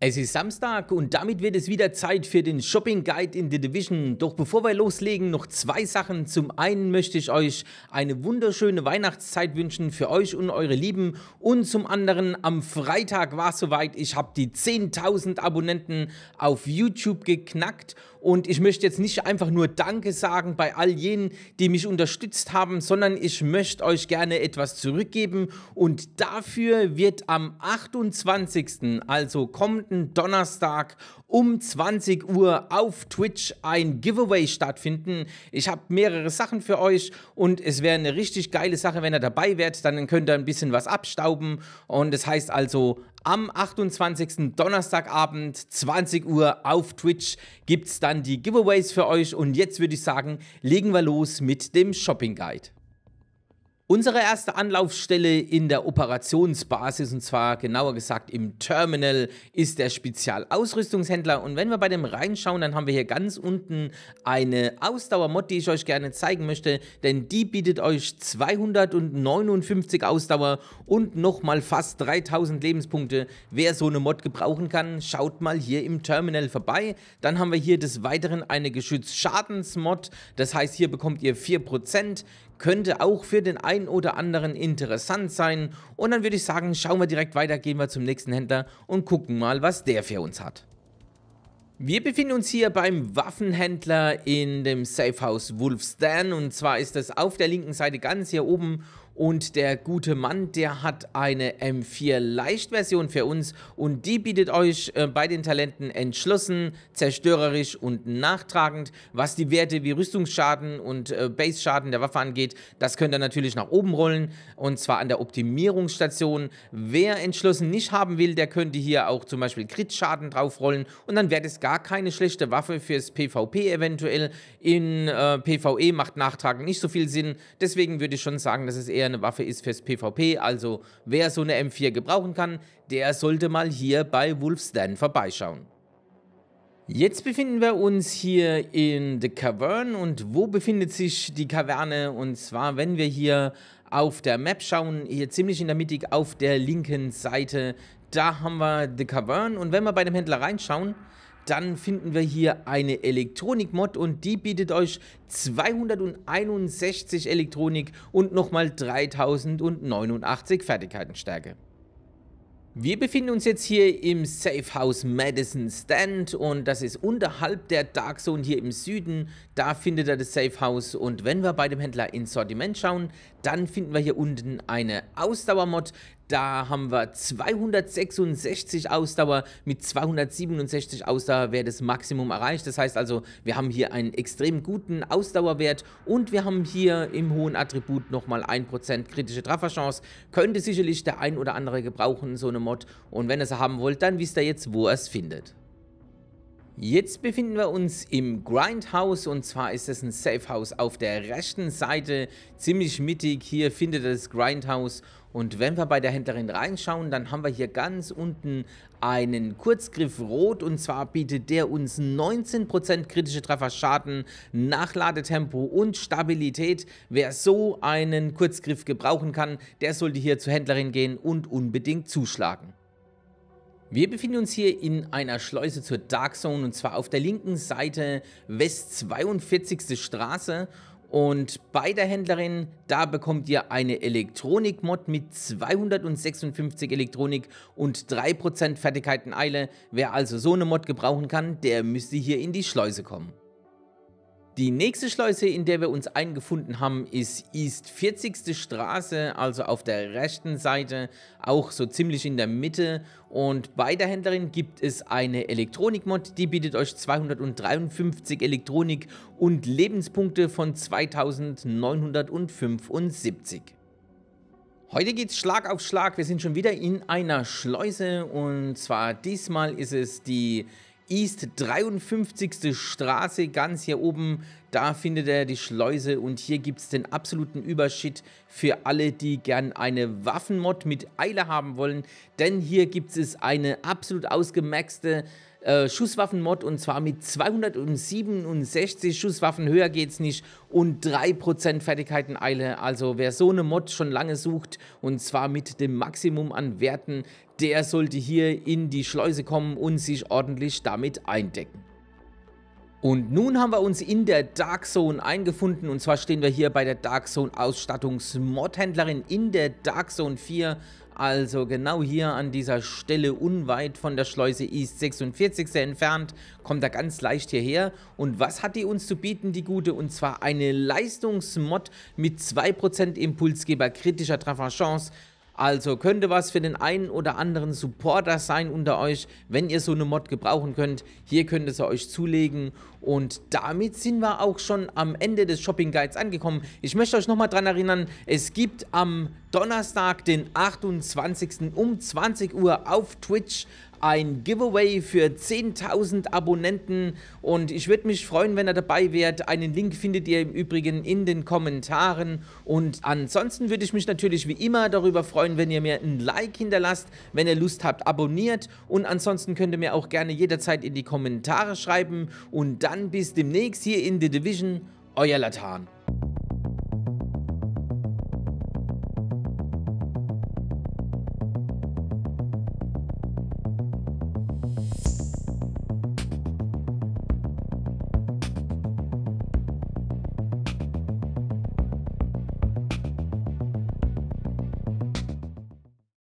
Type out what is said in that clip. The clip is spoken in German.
Es ist Samstag und damit wird es wieder Zeit für den Shopping Guide in The Division. Doch bevor wir loslegen, noch zwei Sachen. Zum einen möchte ich euch eine wunderschöne Weihnachtszeit wünschen für euch und eure Lieben. Und zum anderen, am Freitag war es soweit. Ich habe die 10.000 Abonnenten auf YouTube geknackt und ich möchte jetzt nicht einfach nur Danke sagen bei all jenen, die mich unterstützt haben, sondern ich möchte euch gerne etwas zurückgeben. Und dafür wird am 28., also kommenden Donnerstag um 20 Uhr auf Twitch ein Giveaway stattfinden. Ich habe mehrere Sachen für euch und es wäre eine richtig geile Sache, wenn ihr dabei wärt. Dann könnt ihr ein bisschen was abstauben. Und das heißt also am 28. Donnerstagabend, 20 Uhr auf Twitch gibt es dann die Giveaways für euch. Und jetzt würde ich sagen, legen wir los mit dem Shopping Guide. Unsere erste Anlaufstelle in der Operationsbasis, und zwar genauer gesagt im Terminal, ist der Spezialausrüstungshändler. Und wenn wir bei dem reinschauen, dann haben wir hier ganz unten eine Ausdauermod, die ich euch gerne zeigen möchte, denn die bietet euch 259 Ausdauer und nochmal fast 3000 Lebenspunkte. Wer so eine Mod gebrauchen kann, schaut mal hier im Terminal vorbei. Dann haben wir hier des Weiteren eine Geschützschadensmod. das heißt, hier bekommt ihr 4% könnte auch für den einen oder anderen interessant sein. Und dann würde ich sagen, schauen wir direkt weiter, gehen wir zum nächsten Händler und gucken mal, was der für uns hat. Wir befinden uns hier beim Waffenhändler in dem Safehouse Wolfstan und zwar ist das auf der linken Seite ganz hier oben und der gute Mann, der hat eine M4 Leichtversion für uns und die bietet euch äh, bei den Talenten entschlossen, zerstörerisch und nachtragend. Was die Werte wie Rüstungsschaden und äh, Base-Schaden der Waffe angeht, das könnt ihr natürlich nach oben rollen und zwar an der Optimierungsstation. Wer entschlossen nicht haben will, der könnte hier auch zum Beispiel Crit-Schaden draufrollen und dann wäre das gar keine schlechte Waffe fürs PvP eventuell. In äh, PvE macht Nachtragen nicht so viel Sinn, deswegen würde ich schon sagen, dass es eher eine Waffe ist fürs PvP, also wer so eine M4 gebrauchen kann, der sollte mal hier bei Wolfsden vorbeischauen. Jetzt befinden wir uns hier in The Cavern und wo befindet sich die Kaverne? Und zwar, wenn wir hier auf der Map schauen, hier ziemlich in der Mitte auf der linken Seite, da haben wir The Cavern und wenn wir bei dem Händler reinschauen, dann finden wir hier eine Elektronik-Mod und die bietet euch 261 Elektronik und nochmal 3089 Fertigkeitenstärke. Wir befinden uns jetzt hier im Safe House Madison Stand und das ist unterhalb der Dark Zone hier im Süden. Da findet ihr das Safe House und wenn wir bei dem Händler ins Sortiment schauen, dann finden wir hier unten eine Ausdauermod. Da haben wir 266 Ausdauer mit 267 Ausdauer wäre das Maximum erreicht. Das heißt also, wir haben hier einen extrem guten Ausdauerwert und wir haben hier im hohen Attribut nochmal 1% kritische Trefferchance. Könnte sicherlich der ein oder andere gebrauchen, so eine Mod. Und wenn ihr sie haben wollt, dann wisst ihr jetzt, wo ihr es findet. Jetzt befinden wir uns im Grindhouse und zwar ist es ein Safehouse auf der rechten Seite, ziemlich mittig. Hier findet ihr das Grindhouse und wenn wir bei der Händlerin reinschauen, dann haben wir hier ganz unten einen Kurzgriff Rot und zwar bietet der uns 19% kritische Trefferschaden, Nachladetempo und Stabilität. Wer so einen Kurzgriff gebrauchen kann, der sollte hier zur Händlerin gehen und unbedingt zuschlagen. Wir befinden uns hier in einer Schleuse zur Dark Zone und zwar auf der linken Seite West 42. Straße und bei der Händlerin, da bekommt ihr eine Elektronik-Mod mit 256 Elektronik und 3% Fertigkeiten Eile. Wer also so eine Mod gebrauchen kann, der müsste hier in die Schleuse kommen. Die nächste Schleuse, in der wir uns eingefunden haben, ist East 40. Straße, also auf der rechten Seite, auch so ziemlich in der Mitte. Und bei der Händlerin gibt es eine Elektronikmod, die bietet euch 253 Elektronik und Lebenspunkte von 2975. Heute geht's Schlag auf Schlag. Wir sind schon wieder in einer Schleuse und zwar diesmal ist es die East 53. Straße, ganz hier oben. Da findet er die Schleuse und hier gibt es den absoluten Überschritt für alle, die gern eine Waffenmod mit Eile haben wollen. Denn hier gibt es eine absolut ausgemaxte äh, Schusswaffenmod und zwar mit 267 Schusswaffen, höher geht's nicht und 3% Fertigkeiten Eile. Also wer so eine Mod schon lange sucht und zwar mit dem Maximum an Werten, der sollte hier in die Schleuse kommen und sich ordentlich damit eindecken. Und nun haben wir uns in der Dark Zone eingefunden und zwar stehen wir hier bei der Dark Zone Ausstattungsmodhändlerin in der Dark Zone 4 also genau hier an dieser Stelle unweit von der Schleuse East 46 entfernt, kommt er ganz leicht hierher. Und was hat die uns zu bieten, die gute? Und zwar eine Leistungsmod mit 2% Impulsgeber kritischer Trefferchance, also könnte was für den einen oder anderen Supporter sein unter euch, wenn ihr so eine Mod gebrauchen könnt. Hier könnt ihr sie euch zulegen und damit sind wir auch schon am Ende des Shopping Guides angekommen. Ich möchte euch nochmal dran erinnern, es gibt am Donnerstag, den 28. um 20 Uhr auf Twitch ein Giveaway für 10.000 Abonnenten und ich würde mich freuen, wenn ihr dabei wärt. Einen Link findet ihr im Übrigen in den Kommentaren und ansonsten würde ich mich natürlich wie immer darüber freuen, wenn ihr mir ein Like hinterlasst, wenn ihr Lust habt, abonniert und ansonsten könnt ihr mir auch gerne jederzeit in die Kommentare schreiben und dann bis demnächst hier in The Division, euer Latan.